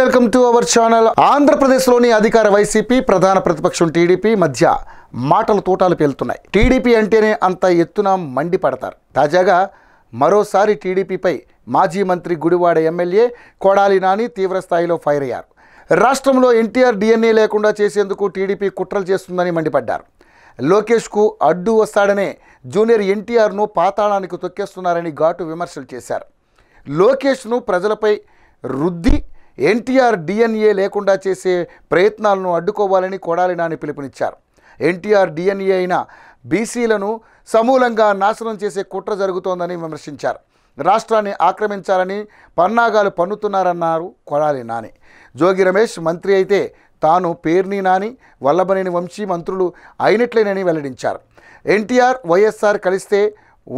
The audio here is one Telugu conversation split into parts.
వెల్కమ్ టు అవర్ ఛానల్ ఆంధ్రప్రదేశ్లోని అధికార వైసీపీ ప్రధాన ప్రతిపక్షం టీడీపీ మధ్య మాటలు తోటాలు పేలుతున్నాయి టీడీపీ అంటేనే అంత ఎత్తున మండిపడతారు తాజాగా మరోసారి టీడీపీపై మాజీ మంత్రి గుడివాడ ఎమ్మెల్యే కొడాలి నాని తీవ్రస్థాయిలో ఫైర్ అయ్యారు రాష్ట్రంలో ఎన్టీఆర్ డిఎన్ఏ లేకుండా చేసేందుకు టీడీపీ కుట్రలు చేస్తుందని మండిపడ్డారు లోకేష్కు అడ్డు వస్తాడనే జూనియర్ ఎన్టీఆర్ను పాతాళానికి తొక్కేస్తున్నారని ఘాటు విమర్శలు చేశారు లోకేష్ను ప్రజలపై రుద్ది ఎన్టీఆర్ డిఎన్ఏ లేకుండా చేసే ప్రయత్నాలను అడ్డుకోవాలని కొడాలి నాని పిలుపునిచ్చారు ఎన్టీఆర్ డిఎన్ఏ అయిన బీసీలను సమూలంగా నాశనం చేసే కుట్ర జరుగుతోందని విమర్శించారు రాష్ట్రాన్ని ఆక్రమించాలని పన్నాగాలు పన్నుతున్నారన్నారు కొడాలి నాని జోగి రమేష్ మంత్రి అయితే తాను పేర్ని నాని వల్లభనేని వంశీ మంత్రులు అయినట్లేనని వెల్లడించారు ఎన్టీఆర్ వైఎస్ఆర్ కలిస్తే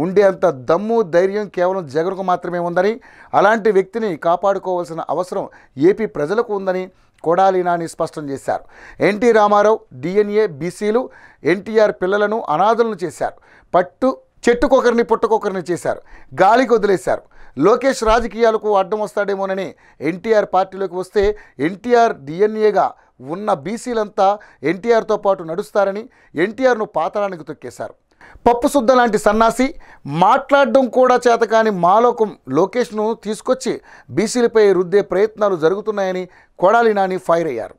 ఉండేంత దమ్ము ధైర్యం కేవలం జగన్కు మాత్రమే ఉందని అలాంటి వ్యక్తిని కాపాడుకోవాల్సిన అవసరం ఏపీ ప్రజలకు ఉందని కొడాలి నాని స్పష్టం చేశారు ఎన్టీ రామారావు డిఎన్ఏ బీసీలు ఎన్టీఆర్ పిల్లలను అనాథలను చేశారు పట్టు చెట్టుకొకరిని పుట్టకొకరిని చేశారు గాలికి వదిలేశారు లోకేష్ రాజకీయాలకు అడ్డం వస్తాడేమోనని ఎన్టీఆర్ పార్టీలోకి వస్తే ఎన్టీఆర్ డిఎన్ఏగా ఉన్న బీసీలంతా ఎన్టీఆర్తో పాటు నడుస్తారని ఎన్టీఆర్ను పాతాళానికి తొక్కేశారు పప్పు శుద్ధ లాంటి సన్నాసి మాట్లాడడం కూడా చేత కానీ మాలోకం లోకేష్ను తీసుకొచ్చి బీసీలపై రుద్దే ప్రయత్నాలు జరుగుతున్నాయని కొడాలి నాని ఫైర్ అయ్యారు